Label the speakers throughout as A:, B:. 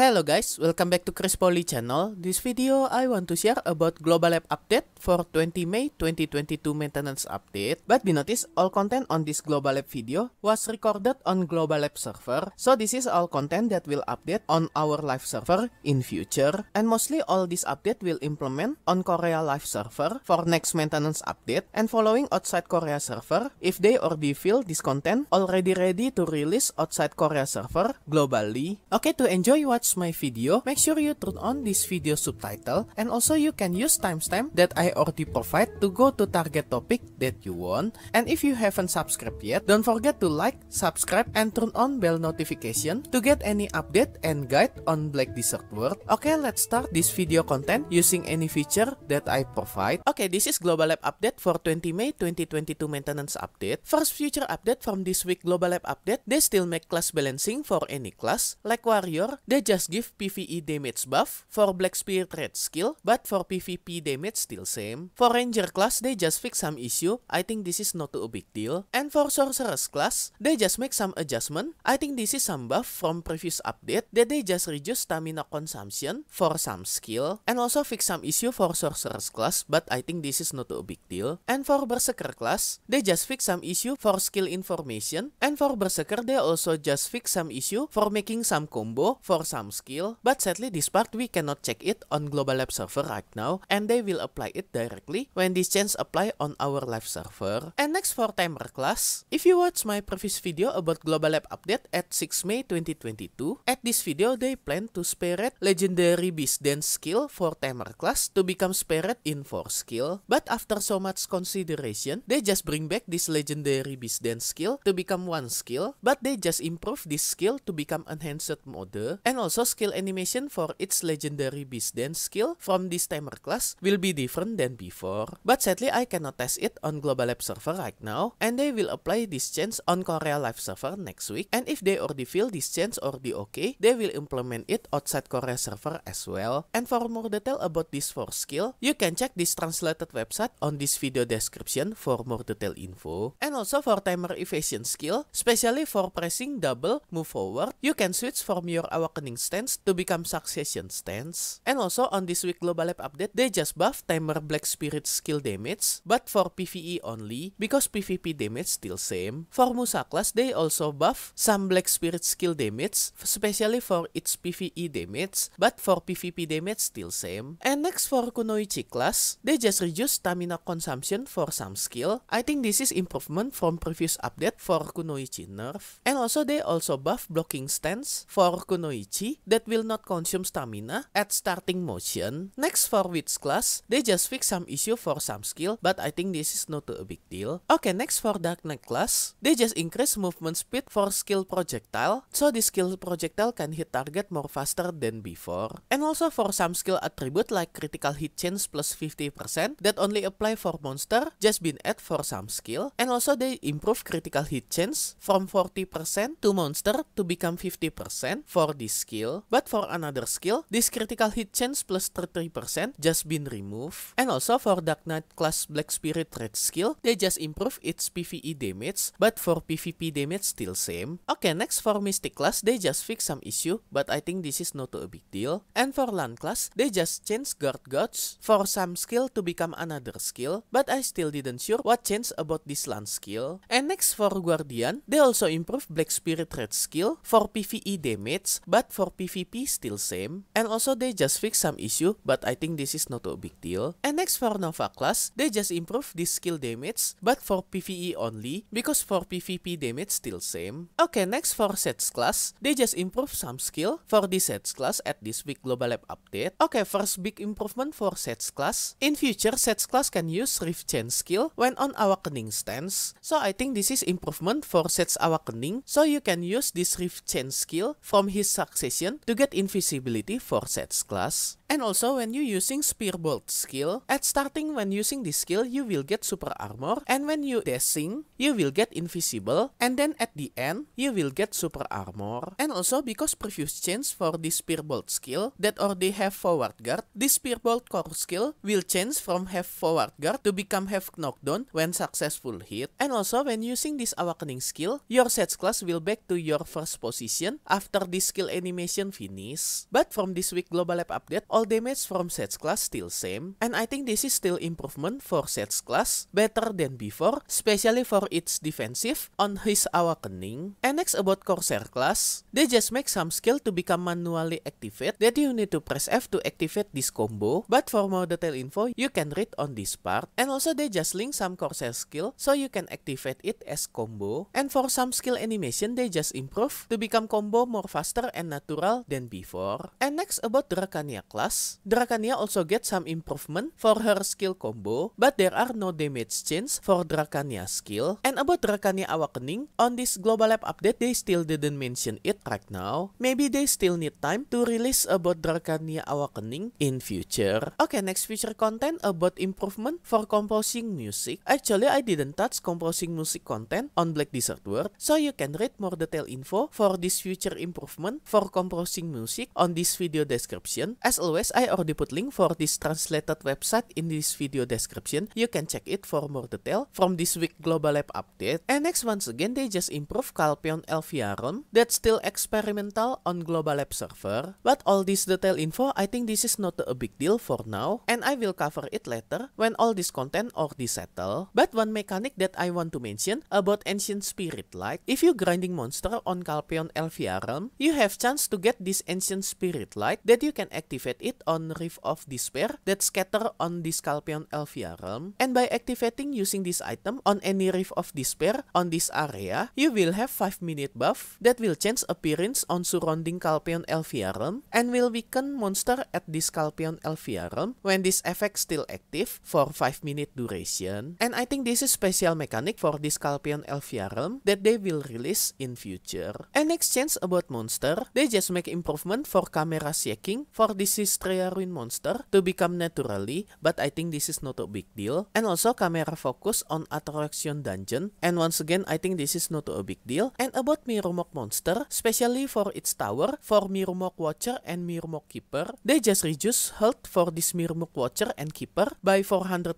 A: Hello guys, welcome back to Chris Poly channel. This video I want to share about Global App update for 20 May 2022 maintenance update. But be noticed, all content on this Global App video was recorded on Global App server. So this is all content that will update on our live server in future. And mostly all this update will implement on Korea live server for next maintenance update and following outside Korea server if they already feel this content already ready to release outside Korea server globally. Okay, to enjoy watch watch my video, make sure you turn on this video subtitle and also you can use timestamp that I already provide to go to target topic that you want. And if you haven't subscribed yet, don't forget to like, subscribe, and turn on bell notification to get any update and guide on Black Desert World. Okay, let's start this video content using any feature that I provide. Okay, this is Global App Update for 20 May 2022 maintenance update. First feature update from this week Global App Update, they still make class balancing for any class. Like Warrior, they just does give PvE damage buff for Black Spirit Red skill, but for PvP damage still same. For Ranger class, they just fix some issue. I think this is not too a big deal. And for Sorceress class, they just make some adjustment. I think this is some buff from previous update that they just reduce stamina consumption for some skill and also fix some issue for Sorceress class, but I think this is not a big deal. And for Berserker class, they just fix some issue for skill information and for Berserker they also just fix some issue for making some combo for some some skill, but sadly this part we cannot check it on global lab server right now and they will apply it directly when this change apply on our live server. And next for timer class, if you watch my previous video about global lab update at 6 May 2022, at this video they plan to spirit legendary beast dance skill for timer class to become spared in 4 skill, but after so much consideration, they just bring back this legendary beast dance skill to become one skill, but they just improve this skill to become enhanced mode and also also, skill animation for its legendary beast dance skill from this timer class will be different than before. But sadly, I cannot test it on Global Lab server right now, and they will apply this change on Korea Live server next week. And if they already feel this change the okay, they will implement it outside Korea server as well. And for more detail about this four skill, you can check this translated website on this video description for more detail info. And also for timer evasion skill, especially for pressing double move forward, you can switch from your awakening stance to become succession stance. And also on this week global app update, they just buff timer black spirit skill damage, but for PvE only, because PvP damage still same. For Musa class, they also buff some black spirit skill damage, especially for its PvE damage, but for PvP damage still same. And next for Kunoichi class, they just reduce stamina consumption for some skill. I think this is improvement from previous update for Kunoichi nerf. And also they also buff blocking stance for Kunoichi that will not consume stamina at starting motion. Next for witch class, they just fix some issue for some skill, but I think this is not a big deal. Okay, next for Dark Knight class, they just increase movement speed for skill projectile, so this skill projectile can hit target more faster than before. And also for some skill attribute like critical hit chance plus 50% that only apply for monster, just been added for some skill. And also they improve critical hit chance from 40% to monster to become 50% for this skill skill, but for another skill, this critical hit chance plus 33% just been removed. And also for Dark Knight class Black Spirit Red skill, they just improve its PvE damage, but for PvP damage still same. Okay, next for Mystic class, they just fix some issue, but I think this is not a big deal. And for Land class, they just change Guard Gods for some skill to become another skill, but I still didn't sure what change about this Land skill. And next for Guardian, they also improve Black Spirit Red skill for PvE damage, but for for PvP still same. And also they just fix some issue but I think this is not a big deal. And next for Nova class, they just improve this skill damage but for PvE only because for PvP damage still same. Okay, next for Sets class, they just improve some skill for this Sets class at this week Global Lab update. Okay, first big improvement for Sets class. In future, Sets class can use Rift Chain skill when on Awakening stance. So I think this is improvement for Sets Awakening so you can use this Rift Chain skill from his succession to get invisibility for sets class. And also when you're using Spearbolt skill, at starting when using this skill you will get super armor and when you dashing you will get invisible and then at the end you will get super armor. And also because previous change for this Spearbolt skill that already have forward guard, this Spearbolt core skill will change from have forward guard to become have knockdown when successful hit. And also when using this awakening skill, your sets class will back to your first position after this skill animation finish. But from this week global app update, all damage from sets class still same. And I think this is still improvement for sets class, better than before, especially for its defensive on his awakening. And next about Corsair class, they just make some skill to become manually activate that you need to press F to activate this combo. But for more detailed info, you can read on this part. And also they just link some Corsair skill so you can activate it as combo. And for some skill animation, they just improve to become combo more faster and not natural than before. And next about Dracania class. Dracania also gets some improvement for her skill combo, but there are no damage change for Dracania skill. And about Dracania Awakening, on this Global App update, they still didn't mention it right now. Maybe they still need time to release about Dracania Awakening in future. Okay, next future content about improvement for composing music. Actually, I didn't touch composing music content on Black Desert World, so you can read more detailed info for this future improvement for composing composing music on this video description. As always, I already put link for this translated website in this video description. You can check it for more detail from this week Global Lab update. And next, once again, they just improved Calpion LVRM that's still experimental on Global Lab server. But all this detail info, I think this is not a big deal for now, and I will cover it later when all this content already settle. But one mechanic that I want to mention about Ancient Spirit Like, if you grinding monster on Calpion LVRM, you have chance to get this ancient spirit light that you can activate it on Reef of Despair that scatter on the Scalpion Elfia realm. And by activating using this item on any Reef of Despair on this area, you will have 5 minute buff that will change appearance on surrounding Scalpion Elfia realm and will weaken monster at this Scalpion Elfia realm when this effect still active for 5 minute duration. And I think this is special mechanic for this Scalpion Elfia realm that they will release in future. And next change about monster, they just just make improvement for camera shaking for this is Ruin monster to become naturally, but I think this is not a big deal. And also camera focus on attraction dungeon. And once again, I think this is not a big deal. And about Mirumok monster, especially for its tower, for Mirumok watcher and Mirumok keeper, they just reduce health for this Mirumok watcher and keeper by 400%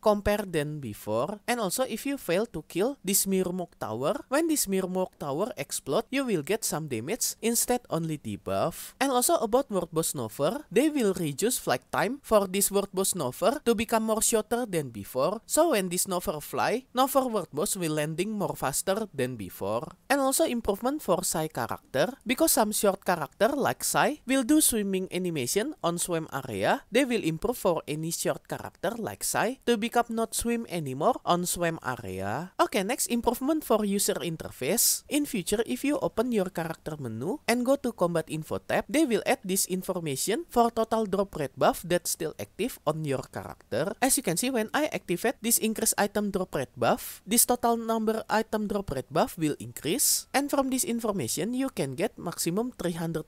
A: compared than before. And also if you fail to kill this Mirumok tower, when this Mirumok tower explode, you will get some damage instead of only debuff. And also about World Boss Nover, they will reduce flag time for this World Boss Nover to become more shorter than before. So when this Nover fly, Nover World Boss will landing more faster than before. And also improvement for Sai character, because some short character like Sai will do swimming animation on swim area, they will improve for any short character like Sai to become not swim anymore on swim area. Okay, next improvement for user interface. In future, if you open your character menu and go to to combat info tab, they will add this information for total drop rate buff that's still active on your character. As you can see, when I activate this increase item drop rate buff, this total number item drop rate buff will increase. And from this information, you can get maximum 300%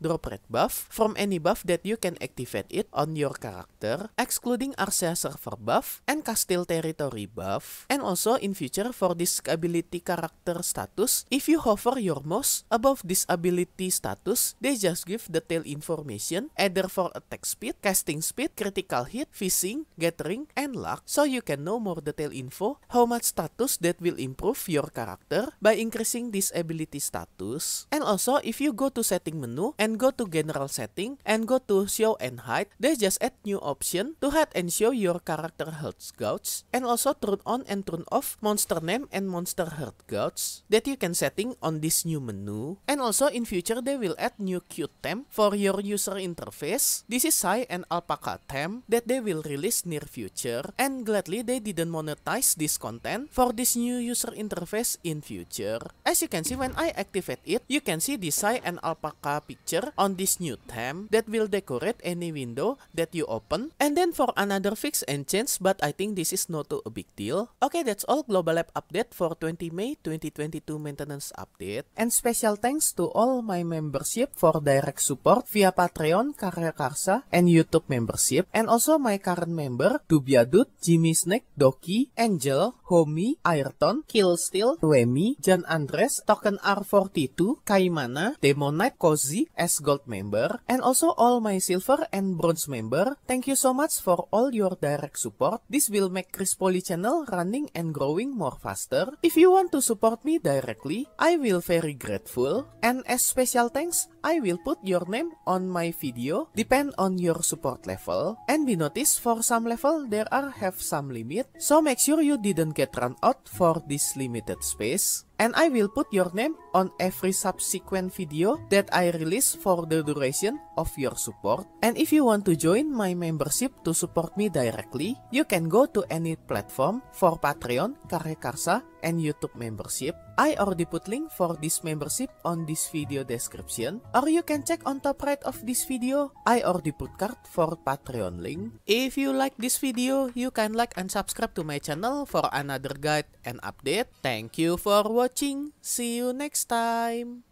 A: drop rate buff from any buff that you can activate it on your character, excluding Arcea server buff and Castile territory buff. And also in future for this ability character status, if you hover your mouse above this ability status, they just give detailed information either for attack speed, casting speed, critical hit, phishing, gathering, and luck, so you can know more detailed info how much status that will improve your character by increasing this ability status. And also, if you go to setting menu and go to general setting and go to show and hide, they just add new option to hide and show your character health gauge and also turn on and turn off monster name and monster health gauge that you can setting on this new menu. And also in future where they will add new cute theme for your user interface. This is Sai and Alpaca theme that they will release near future and gladly they didn't monetize this content for this new user interface in future. As you can see when I activate it, you can see the Sai and Alpaca picture on this new theme that will decorate any window that you open. And then for another fix and change but I think this is not too a big deal. Okay that's all Global App update for 20 May 2022 maintenance update. And special thanks to all my my membership for direct support via Patreon, Karya Karsa, and YouTube membership, and also my current member, Dubia Dude, Jimmy Snake, Doki, Angel, Homi, Ayrton, Killsteel, Wemi, Jan Andres, Token R42, Kaimana, Demonite, Cozy, as Gold member, and also all my Silver and Bronze member. Thank you so much for all your direct support. This will make Chris Poly channel running and growing more faster. If you want to support me directly, I will very grateful. And especially special thanks, I will put your name on my video, depend on your support level, and be noticed for some level there are have some limit, so make sure you didn't get run out for this limited space, and I will put your name on every subsequent video that I release for the duration of your support. And if you want to join my membership to support me directly, you can go to any platform for Patreon, Karya Karsa, and YouTube membership. I already put link for this membership on this video description or you can check on top right of this video. I already put card for Patreon link. If you like this video, you can like and subscribe to my channel for another guide and update. Thank you for watching. See you next next time.